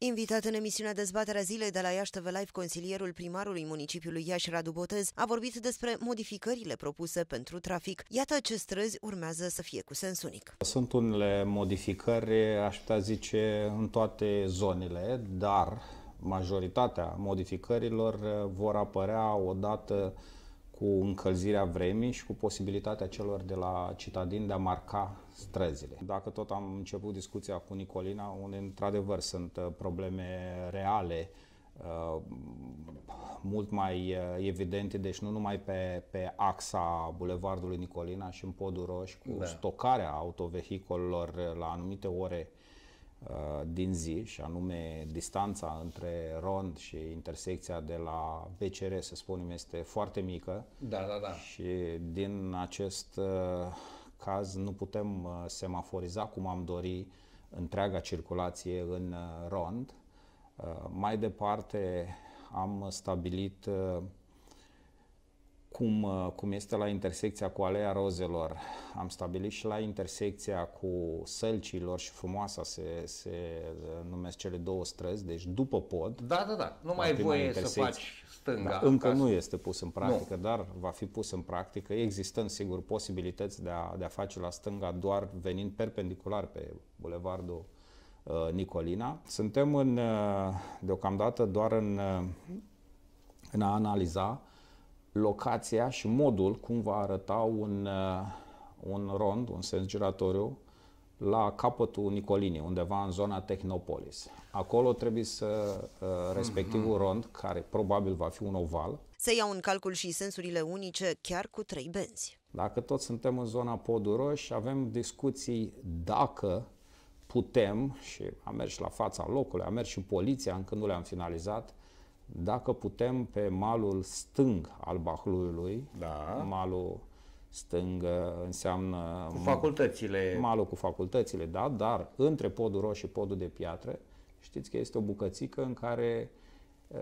Invitat în emisiunea dezbaterea zilei de la Iași TV Live, consilierul primarului municipiului Iași, Radu Botez, a vorbit despre modificările propuse pentru trafic. Iată ce străzi urmează să fie cu sens unic. Sunt unele modificări, aș putea zice, în toate zonele, dar majoritatea modificărilor eh, vor apărea odată cu încălzirea vremii și cu posibilitatea celor de la citadin de a marca străzile. Dacă tot am început discuția cu Nicolina, unde într-adevăr sunt uh, probleme reale, uh, mult mai uh, evidente, deci nu numai pe, pe axa Bulevardului Nicolina și în Podul Roș, cu da. stocarea autovehicolelor la anumite ore uh, Uh, din zi și anume distanța între rond și intersecția de la BCR, să spunem, este foarte mică. Da, da, da. Și din acest uh, caz nu putem uh, semaforiza cum am dori întreaga circulație în rond. Mai departe am stabilit cum, uh, cum este la intersecția cu Alea Rozelor. Am stabilit și la intersecția cu Sălcilor și Frumoasa se, se uh, numesc cele două străzi, deci după pod. Da, da, da. Nu mai voie să faci stânga. Da, încă nu este pus în practică, nu. dar va fi pus în practică, existând sigur posibilități de a, de a face la stânga doar venind perpendicular pe bulevardul uh, Nicolina. Suntem în, deocamdată doar în, în a analiza locația și modul cum va arăta un, uh, un rond, un sens giratoriu, la capătul Nicolinii, undeva în zona Technopolis. Acolo trebuie să uh, respectivul mhm. rond, care probabil va fi un oval, se iau în calcul și sensurile unice chiar cu trei benzi. Dacă tot suntem în zona și avem discuții dacă putem, și am mers la fața locului, am mers și poliția, încă nu le-am finalizat, dacă putem pe malul stâng al Bahluiului, da. malul stâng înseamnă... Cu facultățile. Malul cu facultățile, da, dar între podul roșu și podul de piatră, știți că este o bucățică în care uh,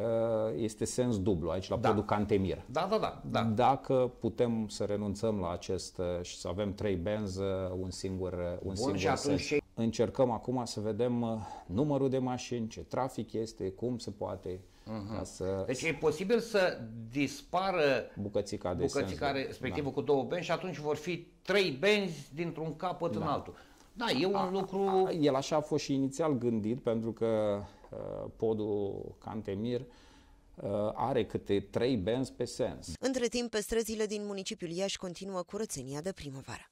este sens dublu aici la da. podul Cantemir. Da, da, da, da. Dacă putem să renunțăm la acest uh, și să avem trei benzi, uh, un singur un Bun, singur și atunci sens încercăm acum să vedem uh, numărul de mașini, ce trafic este, cum se poate. Uh-huh. Ca să deci e posibil să dispară bucățica, de bucățica sens, da. respectivă da. cu două benzi și atunci vor fi trei benzi dintr-un capăt da. în altul. Da, e un a, lucru... A, el așa a fost și inițial gândit, pentru că uh, podul Cantemir uh, are câte trei benzi pe sens. Între timp, pe străzile din municipiul Iași continuă curățenia de primăvară.